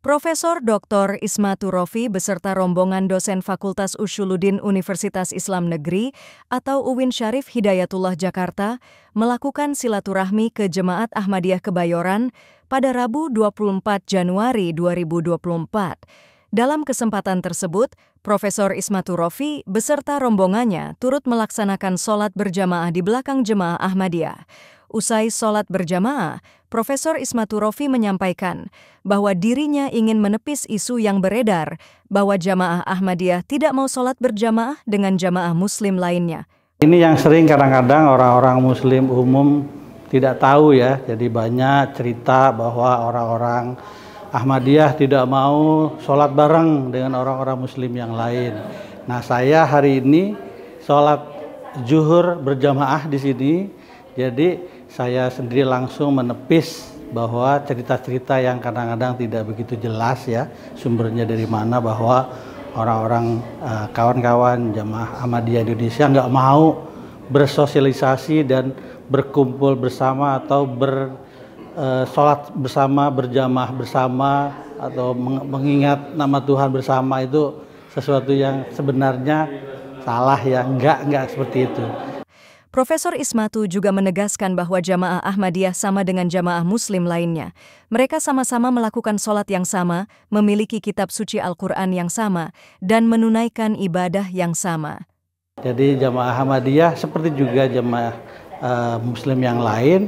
Profesor Dr. Isma Turofi beserta rombongan dosen Fakultas Usyuluddin Universitas Islam Negeri atau UIN Syarif Hidayatullah Jakarta melakukan silaturahmi ke Jemaat Ahmadiyah Kebayoran pada Rabu 24 Januari 2024. Dalam kesempatan tersebut, Profesor Isma Turofi beserta rombongannya turut melaksanakan sholat berjamaah di belakang jemaah Ahmadiyah. Usai sholat berjamaah, Profesor Ismaturofi menyampaikan bahwa dirinya ingin menepis isu yang beredar bahwa jamaah Ahmadiyah tidak mau sholat berjamaah dengan jamaah muslim lainnya. Ini yang sering kadang-kadang orang-orang muslim umum tidak tahu ya, jadi banyak cerita bahwa orang-orang Ahmadiyah tidak mau sholat bareng dengan orang-orang muslim yang lain. Nah saya hari ini sholat zuhur berjamaah di sini, jadi saya sendiri langsung menepis bahwa cerita-cerita yang kadang-kadang tidak begitu jelas ya sumbernya dari mana bahwa orang-orang uh, kawan-kawan jamaah Ahmadiyah Indonesia nggak mau bersosialisasi dan berkumpul bersama atau ber eh, bersama berjamaah bersama atau mengingat nama Tuhan bersama itu sesuatu yang sebenarnya salah ya nggak nggak seperti itu. Profesor Ismatu juga menegaskan bahwa jamaah Ahmadiyah sama dengan jamaah Muslim lainnya. Mereka sama-sama melakukan sholat yang sama, memiliki kitab suci Al-Quran yang sama, dan menunaikan ibadah yang sama. Jadi jamaah Ahmadiyah seperti juga jamaah uh, Muslim yang lain,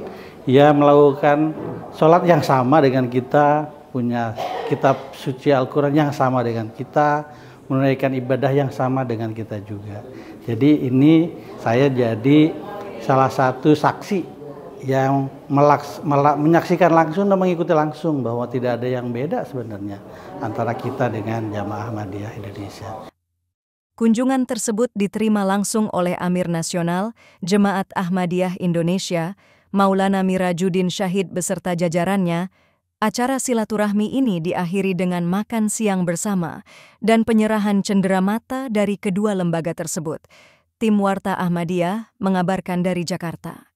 ia melakukan sholat yang sama dengan kita, punya kitab suci Al-Quran yang sama dengan kita, menunaikan ibadah yang sama dengan kita juga. Jadi ini saya jadi salah satu saksi yang melaks, melak, menyaksikan langsung dan mengikuti langsung bahwa tidak ada yang beda sebenarnya antara kita dengan jamaah Ahmadiyah Indonesia. Kunjungan tersebut diterima langsung oleh Amir Nasional, Jemaat Ahmadiyah Indonesia, Maulana Mirajuddin Syahid beserta jajarannya, Acara silaturahmi ini diakhiri dengan makan siang bersama dan penyerahan cendera mata dari kedua lembaga tersebut. Tim Warta Ahmadiyah mengabarkan dari Jakarta.